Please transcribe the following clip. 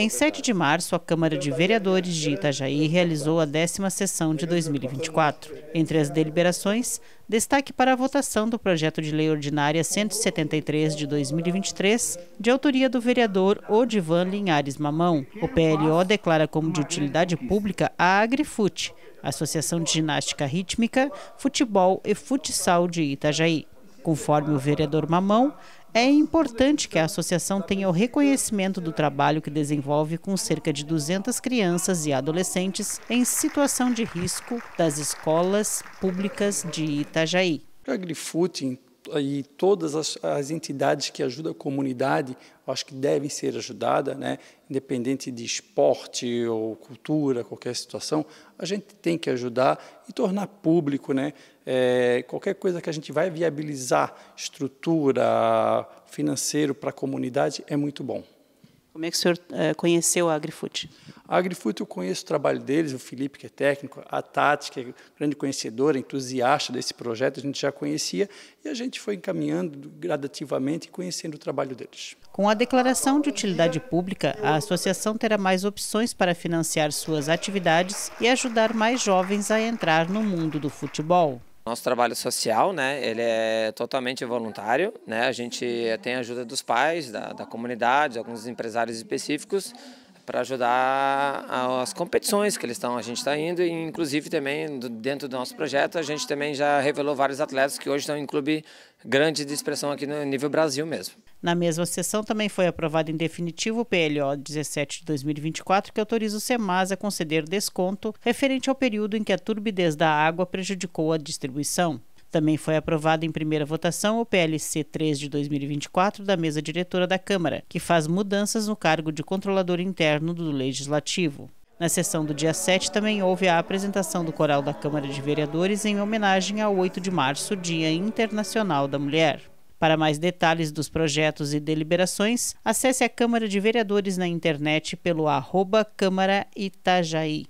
Em 7 de março, a Câmara de Vereadores de Itajaí realizou a décima sessão de 2024. Entre as deliberações, destaque para a votação do projeto de lei ordinária 173 de 2023, de autoria do vereador Odivan Linhares Mamão. O PLO declara como de utilidade pública a Agrifute, Associação de Ginástica Rítmica, Futebol e Futsal de Itajaí. Conforme o vereador Mamão, é importante que a associação tenha o reconhecimento do trabalho que desenvolve com cerca de 200 crianças e adolescentes em situação de risco das escolas públicas de Itajaí. Agrifute, e todas as, as, entidades que ajudam a comunidade, acho que devem ser ajudadas, né? independente de esporte ou cultura, qualquer situação, a gente tem que ajudar e tornar público né? É, qualquer coisa que a gente vai viabilizar, estrutura, financeiro para a comunidade, é muito bom. Como é que o senhor eh, conheceu a Agrifood? A Agrifood, eu conheço o trabalho deles, o Felipe, que é técnico, a Tati, que é grande conhecedora, entusiasta desse projeto, a gente já conhecia, e a gente foi encaminhando gradativamente e conhecendo o trabalho deles. Com a declaração de utilidade pública, a associação terá mais opções para financiar suas atividades e ajudar mais jovens a entrar no mundo do futebol. Nosso trabalho social, né, ele é totalmente voluntário, né, a gente tem a ajuda dos pais, da, da comunidade, alguns empresários específicos, para ajudar as competições que eles estão, a gente está indo e inclusive também dentro do nosso projeto a gente também já revelou vários atletas que hoje estão em clube grande de expressão aqui no nível Brasil mesmo. Na mesma sessão também foi aprovado em definitivo o PLO 17 de 2024 que autoriza o SEMAS a conceder desconto referente ao período em que a turbidez da água prejudicou a distribuição. Também foi aprovado em primeira votação o PLC 3 de 2024 da mesa diretora da Câmara, que faz mudanças no cargo de controlador interno do Legislativo. Na sessão do dia 7 também houve a apresentação do coral da Câmara de Vereadores em homenagem ao 8 de março, Dia Internacional da Mulher. Para mais detalhes dos projetos e deliberações, acesse a Câmara de Vereadores na internet pelo arroba Câmara Itajaí.